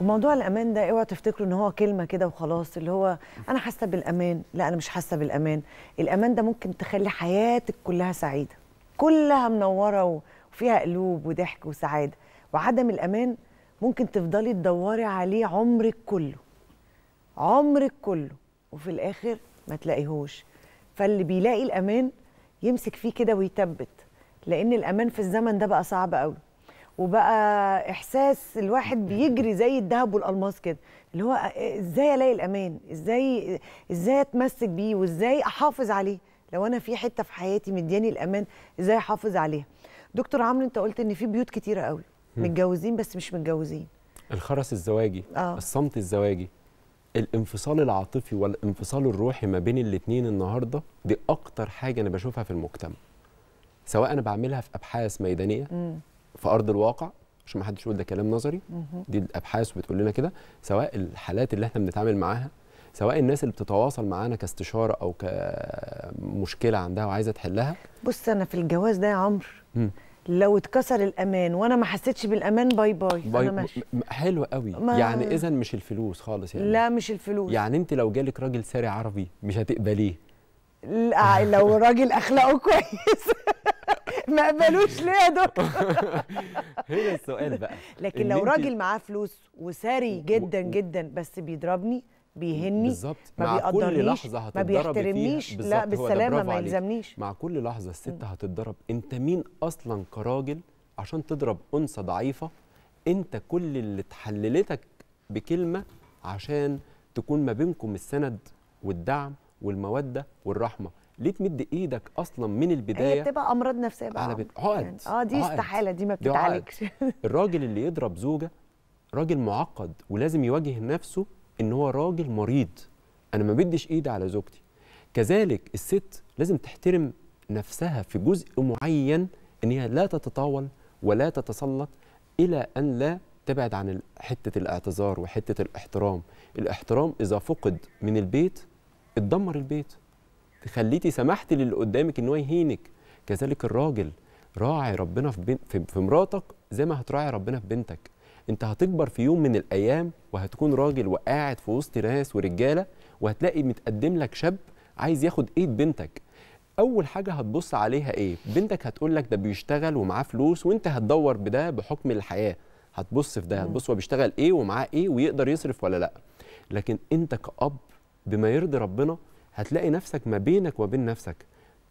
وموضوع الامان ده اوعوا تفتكروا ان هو كلمه كده وخلاص اللي هو انا حاسه بالامان لا انا مش حاسه بالامان الامان ده ممكن تخلي حياتك كلها سعيده كلها منوره وفيها قلوب وضحك وسعاده وعدم الامان ممكن تفضلي تدوري عليه عمرك كله عمرك كله وفي الاخر ما تلاقيهوش فاللي بيلاقي الامان يمسك فيه كده ويثبت لان الامان في الزمن ده بقى صعب قوي وبقى احساس الواحد بيجري زي الذهب والالماس كده اللي هو ازاي الاقي الامان ازاي ازاي اتمسك بيه وازاي احافظ عليه لو انا في حته في حياتي مدياني الامان ازاي احافظ عليها دكتور عمرو انت قلت ان في بيوت كتيره قوي متجوزين بس مش متجوزين الخرس الزواجي آه. الصمت الزواجي الانفصال العاطفي والانفصال الروحي ما بين الاثنين النهارده دي اكتر حاجه انا بشوفها في المجتمع سواء انا بعملها في ابحاث ميدانيه م. في ارض الواقع عشان ما حدش يقول ده كلام نظري دي الابحاث بتقول لنا كده سواء الحالات اللي احنا بنتعامل معاها سواء الناس اللي بتتواصل معانا كاستشاره او كمشكله عندها وعايزه تحلها بص انا في الجواز ده يا عمرو لو اتكسر الامان وانا ما حسيتش بالامان باي باي, باي انا ماشي حلو قوي يعني اذا مش الفلوس خالص يعني لا مش الفلوس يعني انت لو جالك راجل ساري عربي مش هتقبليه لا لو راجل اخلاقه كويس ما قبلوش ليه يا دكتور هنا السؤال بقى لكن لو راجل معاه فلوس وساري جدا جدا بس بيضربني بيهني بالظبط ما بيقدرنيش ما بيحترمنيش لا بالسلامه ما يلزمنيش مع كل لحظه الست هتتضرب انت مين اصلا كراجل عشان تضرب انثى ضعيفه انت كل اللي تحللتك بكلمه عشان تكون ما بينكم السند والدعم والموده والرحمه ليه تمد ايدك اصلا من البدايه هي بتبقى امراض نفسيه بقى على بت... عقد يعني. اه دي عقد. استحاله دي ما بتتعالجش الراجل اللي يضرب زوجه راجل معقد ولازم يواجه نفسه ان هو راجل مريض انا ما بديش ايدي على زوجتي كذلك الست لازم تحترم نفسها في جزء معين ان هي لا تتطاول ولا تتسلط الى ان لا تبعد عن حته الاعتذار وحته الاحترام الاحترام اذا فقد من البيت اتدمر البيت خليتي سمحتي للي قدامك ان هو يهينك كذلك الراجل راعي ربنا في, بنت في, في مراتك زي ما هتراعي ربنا في بنتك انت هتكبر في يوم من الايام وهتكون راجل وقاعد في وسط ناس ورجاله وهتلاقي متقدم لك شاب عايز ياخد ايد بنتك اول حاجه هتبص عليها ايه بنتك هتقول لك ده بيشتغل ومعاه فلوس وانت هتدور بده بحكم الحياه هتبص في ده هتبص هو بيشتغل ايه ومعاه ايه ويقدر يصرف ولا لا لكن انت كأب بما يرضي ربنا هتلاقي نفسك ما بينك وبين نفسك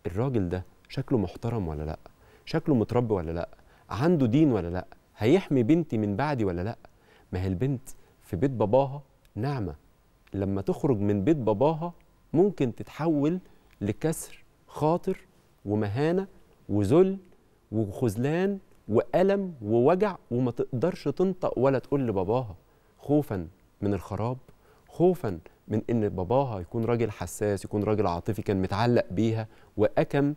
الراجل ده شكله محترم ولا لا شكله متربي ولا لا عنده دين ولا لا هيحمي بنتي من بعدي ولا لا ما هي البنت في بيت باباها نعمه لما تخرج من بيت باباها ممكن تتحول لكسر خاطر ومهانه وذل وخذلان وألم ووجع وما تقدرش تنطق ولا تقول لباباها خوفا من الخراب خوفا من ان باباها يكون راجل حساس يكون راجل عاطفي كان متعلق بيها واكم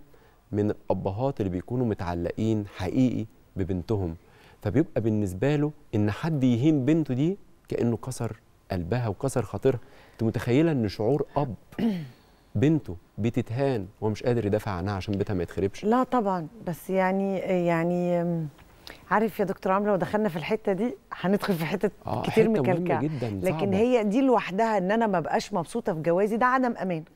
من الابهات اللي بيكونوا متعلقين حقيقي ببنتهم فبيبقى بالنسبه له ان حد يهين بنته دي كانه كسر قلبها وكسر خاطرها انت متخيله ان شعور اب بنته بتتهان ومش قادر يدافع عنها عشان بيتها ما يتخربش لا طبعا بس يعني يعني عارف يا دكتور عمرو لو دخلنا في الحته دي هندخل في حته آه، كتير مكلكعه لكن هي دي لوحدها ان انا ما بقاش مبسوطه في جوازي ده عدم امان